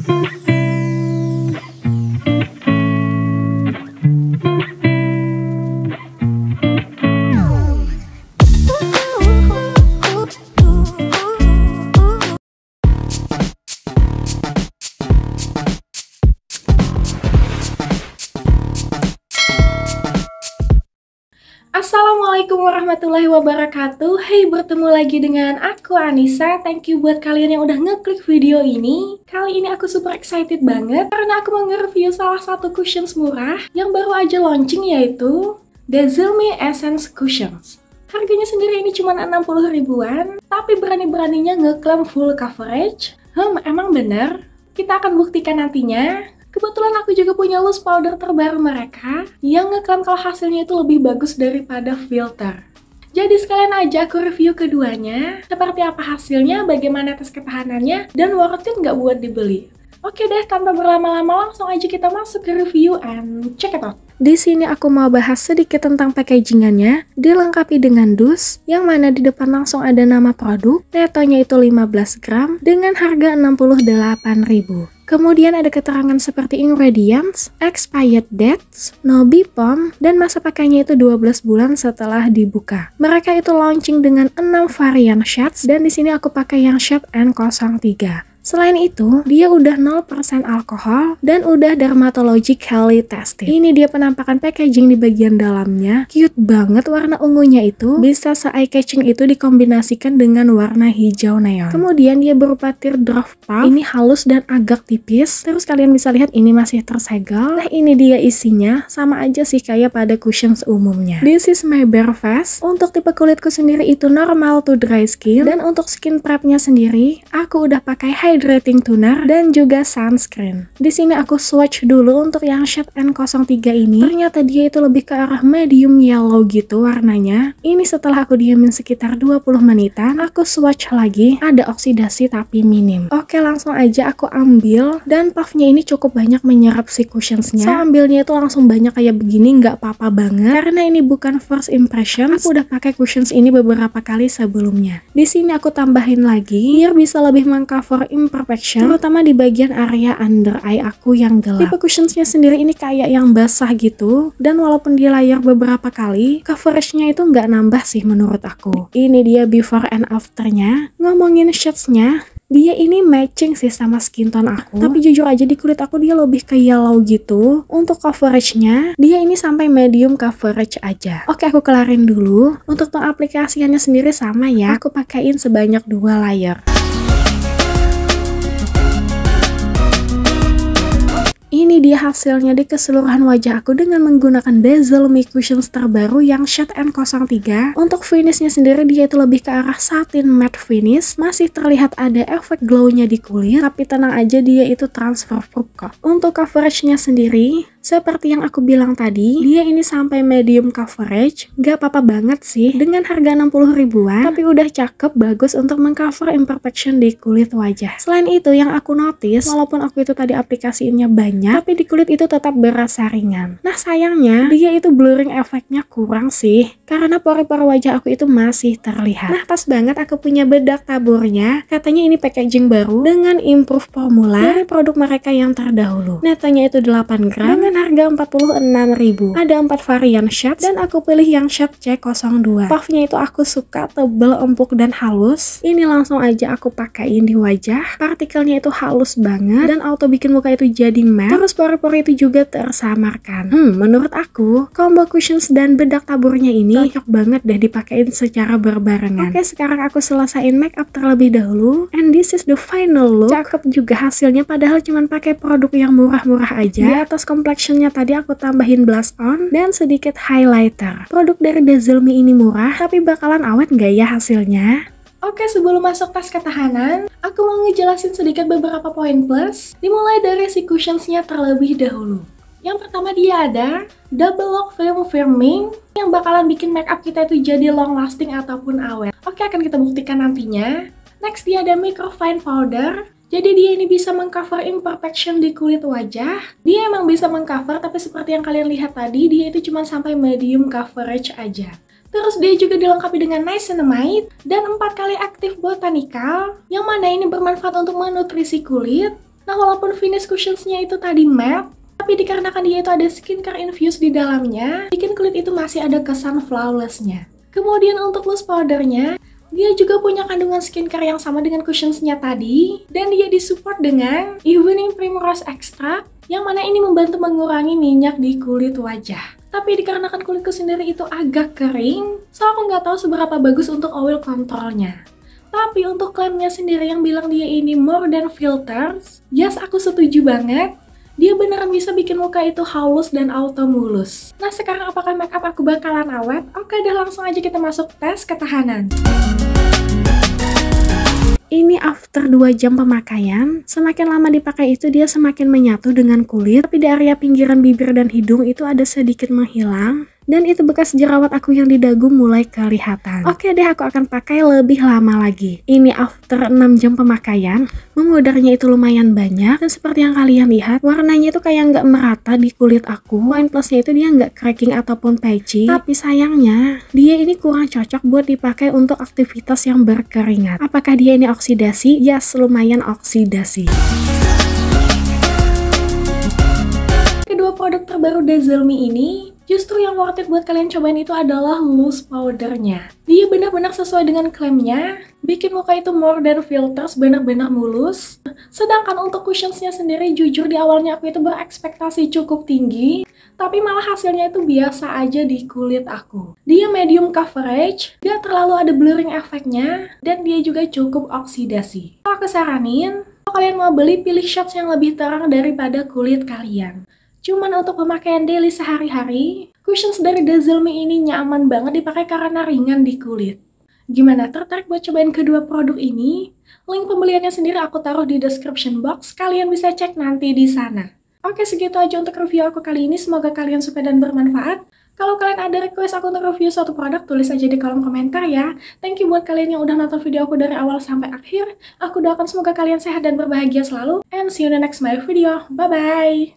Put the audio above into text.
thank you Assalamualaikum warahmatullahi wabarakatuh hey, bertemu lagi dengan aku Anissa Thank you buat kalian yang udah ngeklik video ini Kali ini aku super excited banget Karena aku mau nge-review salah satu cushions murah Yang baru aja launching yaitu Dazzle Me Essence Cushions Harganya sendiri ini cuma 60 ribuan Tapi berani-beraninya ngeklaim full coverage Hmm, emang bener? Kita akan buktikan nantinya Kebetulan aku juga punya loose powder terbaru mereka yang ngeklaim kalau hasilnya itu lebih bagus daripada filter. Jadi sekalian aja aku review keduanya, seperti apa hasilnya, bagaimana tes ketahanannya, dan worth it nggak buat dibeli. Oke deh, tanpa berlama-lama langsung aja kita masuk ke review and check it out. Di sini aku mau bahas sedikit tentang packagingnya, dilengkapi dengan dus, yang mana di depan langsung ada nama produk, netonya itu 15 gram, dengan harga 68000 Kemudian ada keterangan seperti ingredients, expired dates, no BPOM, dan masa pakainya itu 12 bulan setelah dibuka. Mereka itu launching dengan 6 varian shades dan di sini aku pakai yang shade N03. Selain itu, dia udah 0% alkohol dan udah highly tested. Ini dia penampakan packaging di bagian dalamnya. Cute banget warna ungunya itu. Bisa se-eye-catching itu dikombinasikan dengan warna hijau neon. Kemudian dia berupa teardrop puff. Ini halus dan agak tipis. Terus kalian bisa lihat ini masih tersegel. Nah ini dia isinya. Sama aja sih kayak pada cushion seumumnya This is my bare face. Untuk tipe kulitku sendiri itu normal to dry skin. Dan untuk skin prepnya sendiri, aku udah pakai high hydrating toner, dan juga sunscreen. Di sini aku swatch dulu untuk yang shade N03 ini. Ternyata dia itu lebih ke arah medium yellow gitu warnanya. Ini setelah aku diamin sekitar 20 menitan, aku swatch lagi. Ada oksidasi tapi minim. Oke, langsung aja aku ambil. Dan puffnya ini cukup banyak menyerap si cushionsnya. so ambilnya itu langsung banyak kayak begini, nggak apa-apa banget. Karena ini bukan first impression, aku udah pakai cushions ini beberapa kali sebelumnya. Di sini aku tambahin lagi, biar bisa lebih mengcover imperfection terutama di bagian area under eye aku yang gelap tipe cushionsnya sendiri ini kayak yang basah gitu dan walaupun dia layar beberapa kali coveragenya itu nggak nambah sih menurut aku ini dia before and afternya ngomongin shadesnya dia ini matching sih sama skin tone aku tapi jujur aja di kulit aku dia lebih ke yellow gitu untuk coveragenya dia ini sampai medium coverage aja oke aku kelarin dulu untuk pengaplikasiannya sendiri sama ya aku pakein sebanyak dua layer ini dia hasilnya di keseluruhan wajah aku dengan menggunakan bezel Mic Cushions terbaru yang shade N03. Untuk finishnya sendiri dia itu lebih ke arah satin matte finish, masih terlihat ada efek glow-nya di kulit, tapi tenang aja dia itu transfer proof kok. Untuk coveragenya sendiri, seperti yang aku bilang tadi, dia ini sampai medium coverage, nggak apa-apa banget sih dengan harga 60 ribuan, tapi udah cakep bagus untuk mengcover imperfection di kulit wajah. Selain itu yang aku notice, walaupun aku itu tadi aplikasiinnya banyak, tapi di kulit itu tetap berasa ringan. Nah sayangnya, dia itu blurring efeknya kurang sih, karena pori-pori wajah aku itu masih terlihat. Nah pas banget aku punya bedak taburnya, katanya ini packaging baru dengan improve formula dari produk mereka yang terdahulu. Netanya itu 8 gram dengan dengan harga 46.000 ada empat varian shade dan aku pilih yang shade C02 puffnya itu aku suka tebel empuk dan halus ini langsung aja aku pakaiin di wajah partikelnya itu halus banget dan auto bikin muka itu jadi matte terus pori-pori itu juga tersamarkan hmm menurut aku combo cushions dan bedak taburnya ini cocok banget deh dipakein secara berbarengan oke sekarang aku selesaikan makeup terlebih dahulu and this is the final look cakep juga hasilnya padahal cuman pakai produk yang murah-murah aja di atas kompleks actionnya tadi aku tambahin blush on dan sedikit highlighter. Produk dari Dazzle ini murah, tapi bakalan awet nggak ya hasilnya? Oke, sebelum masuk tas ketahanan, aku mau ngejelasin sedikit beberapa poin plus, dimulai dari si cushionsnya terlebih dahulu. Yang pertama dia ada double lock film firming yang bakalan bikin makeup kita itu jadi long lasting ataupun awet. Oke, akan kita buktikan nantinya. Next dia ada fine powder jadi dia ini bisa mengcover imperfection di kulit wajah. Dia emang bisa mengcover, tapi seperti yang kalian lihat tadi, dia itu cuma sampai medium coverage aja. Terus dia juga dilengkapi dengan niacinamide dan empat kali aktif botanical, yang mana ini bermanfaat untuk menutrisi kulit. Nah, walaupun finish cushionsnya itu tadi matte, tapi dikarenakan dia itu ada skincare infused di dalamnya, bikin kulit itu masih ada kesan flawlessnya. Kemudian untuk loose powdernya, dia juga punya kandungan skincare yang sama dengan cushionsnya tadi. Dan dia disupport dengan Evening Primrose Extract yang mana ini membantu mengurangi minyak di kulit wajah. Tapi dikarenakan kulitku sendiri itu agak kering, so aku nggak tahu seberapa bagus untuk oil controlnya. Tapi untuk klaimnya sendiri yang bilang dia ini more than filters, yes aku setuju banget dia beneran bisa bikin muka itu halus dan auto mulus. Nah sekarang apakah makeup aku bakalan awet? Oke deh langsung aja kita masuk tes ketahanan. Ini after 2 jam pemakaian, semakin lama dipakai itu dia semakin menyatu dengan kulit, tapi di area pinggiran bibir dan hidung itu ada sedikit menghilang, dan itu bekas jerawat aku yang di dagu mulai kelihatan. Oke deh, aku akan pakai lebih lama lagi. Ini after 6 jam pemakaian, memudarnya itu lumayan banyak, dan seperti yang kalian lihat, warnanya itu kayak nggak merata di kulit aku. Poin plusnya itu dia nggak cracking ataupun patchy, tapi sayangnya, dia ini kurang cocok buat dipakai untuk aktivitas yang berkeringat. Apakah dia ini oksidasi? Yes, lumayan oksidasi. Kedua produk terbaru Me ini Justru yang worth it buat kalian cobain itu adalah loose powdernya. Dia benar-benar sesuai dengan klaimnya, bikin muka itu more than filters, benar-benar mulus. Sedangkan untuk cushionsnya sendiri, jujur di awalnya aku itu berekspektasi cukup tinggi, tapi malah hasilnya itu biasa aja di kulit aku. Dia medium coverage, gak terlalu ada blurring efeknya, dan dia juga cukup oksidasi. Kalau aku saranin, kalau kalian mau beli, pilih shots yang lebih terang daripada kulit kalian. Cuman untuk pemakaian daily sehari-hari, cushions dari Me ini nyaman banget dipakai karena ringan di kulit. Gimana tertarik buat cobain kedua produk ini? Link pembeliannya sendiri aku taruh di description box, kalian bisa cek nanti di sana. Oke, segitu aja untuk review aku kali ini. Semoga kalian suka dan bermanfaat. Kalau kalian ada request aku untuk review suatu produk, tulis aja di kolom komentar ya. Thank you buat kalian yang udah nonton video aku dari awal sampai akhir. Aku doakan semoga kalian sehat dan berbahagia selalu. And see you in the next my video. Bye-bye!